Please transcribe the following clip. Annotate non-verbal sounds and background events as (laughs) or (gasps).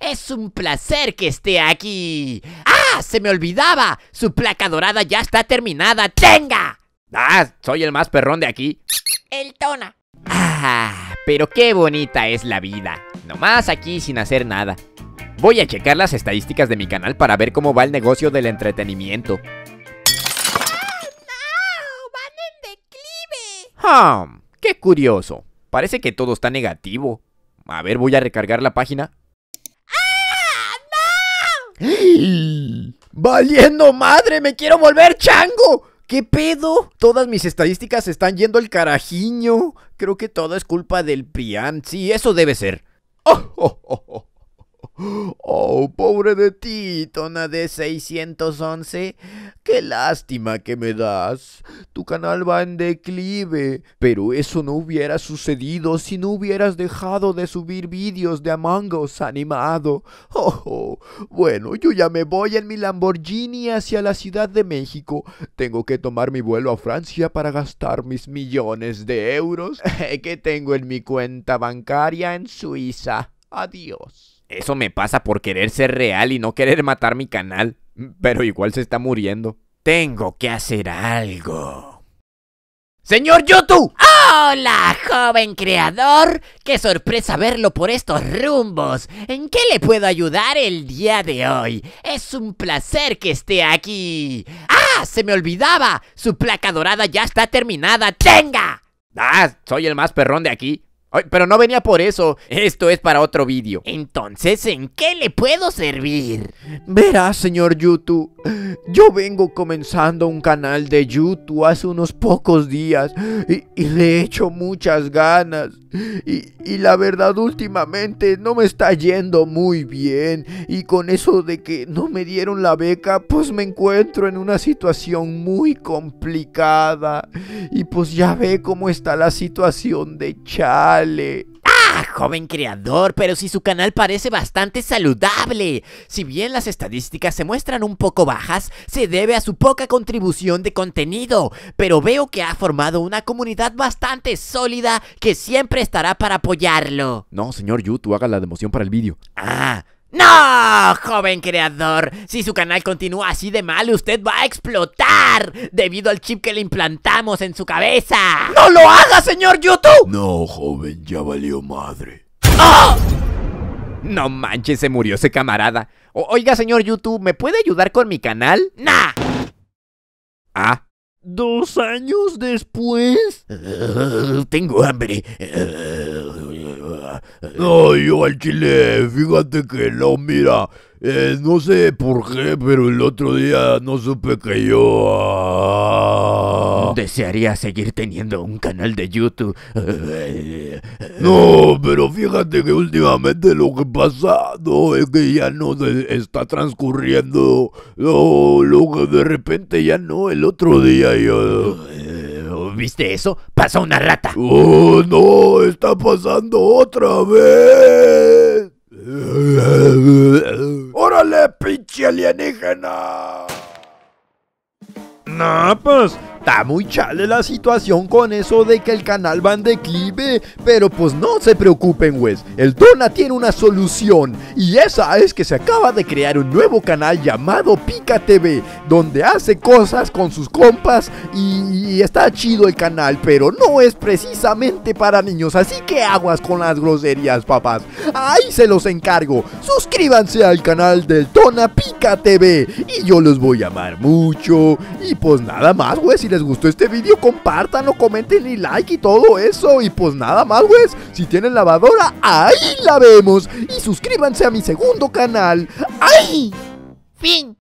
Es un placer que esté aquí. ¡Ah! Se me olvidaba. Su placa dorada ya está terminada. ¡Tenga! Ah, soy el más perrón de aquí. El tona. Ah, pero qué bonita es la vida. Nomás aquí sin hacer nada. Voy a checar las estadísticas de mi canal para ver cómo va el negocio del entretenimiento. Ah, ¡Qué curioso! Parece que todo está negativo. A ver, voy a recargar la página. (gasps) ¡Valiendo madre! ¡Me quiero volver chango! ¿Qué pedo? Todas mis estadísticas están yendo al carajiño. Creo que todo es culpa del prian Sí, eso debe ser. Oh, oh, oh, oh! Oh, pobre de ti, Tona de 611. Qué lástima que me das. Tu canal va en declive. Pero eso no hubiera sucedido si no hubieras dejado de subir vídeos de Among Us animado. (laughs) Oh, oh, Bueno, yo ya me voy en mi Lamborghini hacia la Ciudad de México. Tengo que tomar mi vuelo a Francia para gastar mis millones de euros (laughs) que tengo en mi cuenta bancaria en Suiza. Adiós. Eso me pasa por querer ser real y no querer matar mi canal, pero igual se está muriendo. Tengo que hacer algo. Señor YouTube. Hola, joven creador. Qué sorpresa verlo por estos rumbos. ¿En qué le puedo ayudar el día de hoy? Es un placer que esté aquí. ¡Ah! Se me olvidaba. Su placa dorada ya está terminada. ¡Tenga! Ah, soy el más perrón de aquí pero no venía por eso. Esto es para otro vídeo. Entonces, ¿en qué le puedo servir? Verá, señor YouTube. Yo vengo comenzando un canal de YouTube hace unos pocos días. Y, le hecho hecho muchas ganas. Y, y, la verdad, últimamente no me está yendo muy bien. Y con eso de que no me dieron la beca, pues me encuentro en una situación muy complicada. Y pues ya ve cómo está la situación de Chad ¡Ah, joven creador! Pero si su canal parece bastante saludable. Si bien las estadísticas se muestran un poco bajas, se debe a su poca contribución de contenido. Pero veo que ha formado una comunidad bastante sólida que siempre estará para apoyarlo. No, señor YouTube, haga la democión para el vídeo. Ah, ¡No! Joven creador, si su canal continúa así de mal, usted va a explotar debido al chip que le implantamos en su cabeza. ¡No lo haga, señor YouTube! No, joven, ya valió madre. ¡Ah! No manches, se murió ese camarada. Oiga, señor YouTube, ¿me puede ayudar con mi canal? ¡Nah! Ah. Dos años después. (laughs) tengo hambre. No, yo al chile, fíjate que no, mira, eh, no sé por qué, pero el otro día no supe que yo... Ah. Desearía seguir teniendo un canal de YouTube. No, pero fíjate que últimamente lo que pasa, no, es que ya no está transcurriendo. No, lo que de repente ya no, el otro día yo... ¿Viste eso? Pasa una rata. ¡Oh, no! ¡Está pasando otra vez! ¡Órale, pinche alienígena! Napas pues, Está muy chale la situación con eso de que el canal va en declive, pero pues no se preocupen, güey. El Dona tiene una solución y esa es que se acaba de crear un nuevo canal llamado Pica TV, donde hace cosas con sus compas y, está chido el canal, pero no es precisamente para niños, así que aguas con las groserías, papás. Ahí se los encargo. Suscríbanse al canal del Dona Pica TV y yo los voy a amar mucho y pues nada más, güey les gustó este vídeo, compártanlo, comenten y like y todo eso. Y pues nada más, güey. Si tienen lavadora, ahí la vemos. Y suscríbanse a mi segundo canal. ¡Ay! Fin.